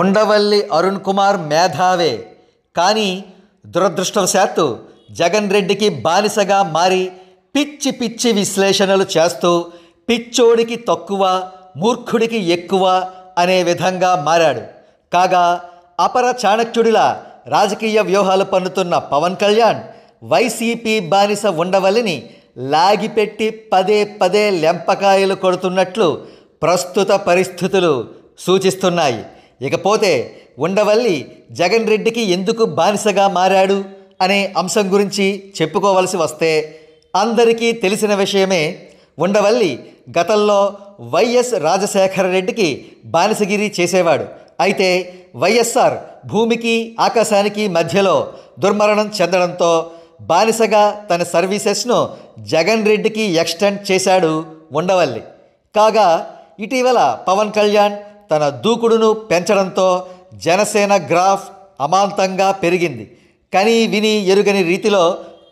ఉండవల్లి అరుణ్ కుమార్ మేధావే కానీ దురదృష్టవశాత్తు జగన్ రెడ్డికి బానిసగా మారి పిచ్చి పిచ్చి విశ్లేషణలు చేస్తూ పిచ్చోడికి తక్కువ మూర్ఖుడికి ఎక్కువ అనే విధంగా మారాడు కాగా అపర చాణక్యుడిలా రాజకీయ వ్యూహాలు పన్నుతున్న పవన్ కళ్యాణ్ వైసీపీ బానిస ఉండవల్లిని లాగిపెట్టి పదే పదే లెంపకాయలు కొడుతున్నట్లు ప్రస్తుత పరిస్థితులు సూచిస్తున్నాయి ఇకపోతే ఉండవల్లి జగన్ రెడ్డికి ఎందుకు బానిసగా మారాడు అనే అంశం గురించి చెప్పుకోవలసి వస్తే అందరికీ తెలిసిన విషయమే ఉండవల్లి గతంలో వైఎస్ రాజశేఖర రెడ్డికి బానిసగిరి చేసేవాడు అయితే వైఎస్ఆర్ భూమికి ఆకాశానికి మధ్యలో దుర్మరణం చెందడంతో బానిసగా తన సర్వీసెస్ను జగన్ రెడ్డికి ఎక్స్టెండ్ చేశాడు ఉండవల్లి కాగా ఇటీవల పవన్ కళ్యాణ్ తన దూకుడును పెంచడంతో జనసేన గ్రాఫ్ అమాంతంగా పెరిగింది కని విని ఎరుగని రీతిలో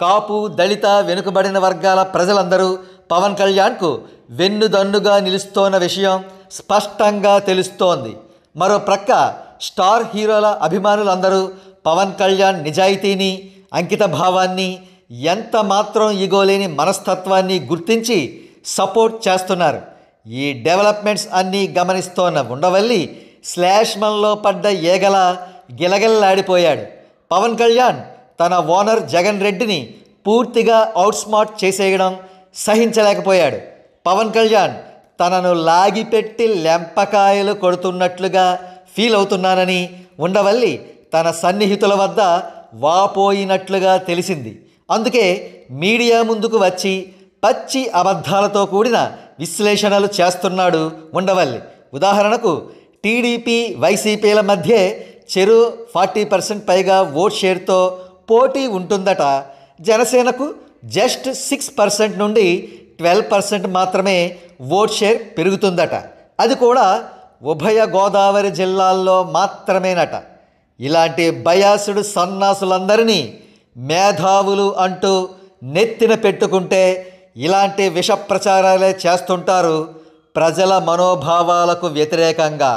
కాపు దళిత వెనుకబడిన వర్గాల ప్రజలందరూ పవన్ కళ్యాణ్కు వెన్నుదన్నుగా నిలుస్తోన్న విషయం స్పష్టంగా తెలుస్తోంది మరో ప్రక్క స్టార్ హీరోల అభిమానులందరూ పవన్ కళ్యాణ్ నిజాయితీని అంకిత భావాన్ని ఎంత మాత్రం ఇగోలేని మనస్తత్వాన్ని గుర్తించి సపోర్ట్ చేస్తున్నారు ఈ డెవలప్మెంట్స్ అన్నీ గమనిస్తోన్న ఉండవల్లి మన్లో పడ్డ ఏగల గిలగిల్లాడిపోయాడు పవన్ కళ్యాణ్ తన ఓనర్ జగన్ రెడ్డిని పూర్తిగా అవుట్స్మార్ట్ చేసేయడం సహించలేకపోయాడు పవన్ కళ్యాణ్ తనను లాగిపెట్టి లెంపకాయలు కొడుతున్నట్లుగా ఫీల్ అవుతున్నానని ఉండవల్లి తన సన్నిహితుల వద్ద వాపోయినట్లుగా తెలిసింది అందుకే మీడియా ముందుకు వచ్చి పచ్చి అబద్ధాలతో కూడిన విశ్లేషణలు చేస్తున్నాడు ఉండవల్లి ఉదాహరణకు టీడీపీ వైసీపీల మధ్య చెరు ఫార్టీ పర్సెంట్ పైగా ఓట్ షేర్తో పోటీ ఉంటుందట జనసేనకు జస్ట్ సిక్స్ పర్సెంట్ నుండి ట్వెల్వ్ పర్సెంట్ మాత్రమే ఓట్ షేర్ పెరుగుతుందట అది కూడా ఉభయ గోదావరి జిల్లాల్లో మాత్రమేనట ఇలాంటి బయాసుడు సన్నాసులందరినీ మేధావులు అంటూ నెత్తిన పెట్టుకుంటే ఇలాంటి విష ప్రచారాలే చేస్తుంటారు ప్రజల మనోభావాలకు వ్యతిరేకంగా